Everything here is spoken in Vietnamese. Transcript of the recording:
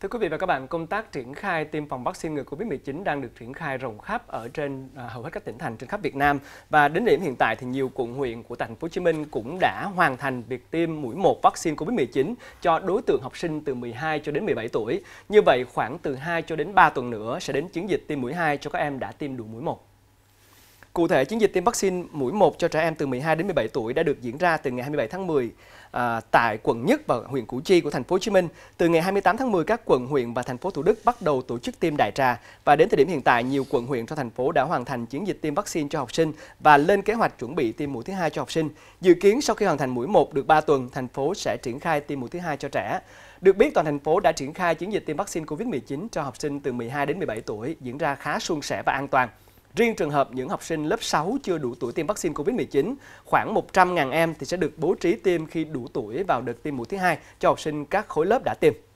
Thưa quý vị và các bạn, công tác triển khai tiêm phòng vaccine ngừa Covid-19 đang được triển khai rộng khắp ở trên à, hầu hết các tỉnh thành trên khắp Việt Nam và đến điểm hiện tại thì nhiều quận huyện của thành phố Hồ Chí Minh cũng đã hoàn thành việc tiêm mũi 1 vaccine Covid-19 cho đối tượng học sinh từ 12 cho đến 17 tuổi. Như vậy khoảng từ 2 cho đến 3 tuần nữa sẽ đến chiến dịch tiêm mũi 2 cho các em đã tiêm đủ mũi 1. Cụ thể, chiến dịch tiêm vaccine mũi 1 cho trẻ em từ 12 đến 17 tuổi đã được diễn ra từ ngày 27 tháng 10 à, tại quận Nhất và huyện Củ Chi của thành phố Hồ Chí Minh. Từ ngày 28 tháng 10, các quận, huyện và thành phố Thủ Đức bắt đầu tổ chức tiêm đại trà và đến thời điểm hiện tại, nhiều quận, huyện trong thành phố đã hoàn thành chiến dịch tiêm vaccine cho học sinh và lên kế hoạch chuẩn bị tiêm mũi thứ hai cho học sinh. Dự kiến sau khi hoàn thành mũi 1 được 3 tuần, thành phố sẽ triển khai tiêm mũi thứ hai cho trẻ. Được biết, toàn thành phố đã triển khai chiến dịch tiêm vaccine COVID-19 cho học sinh từ 12 đến 17 tuổi diễn ra khá suôn sẻ và an toàn. Riêng trường hợp những học sinh lớp 6 chưa đủ tuổi tiêm vaccine COVID-19, khoảng 100.000 em thì sẽ được bố trí tiêm khi đủ tuổi vào đợt tiêm mũi thứ hai cho học sinh các khối lớp đã tiêm.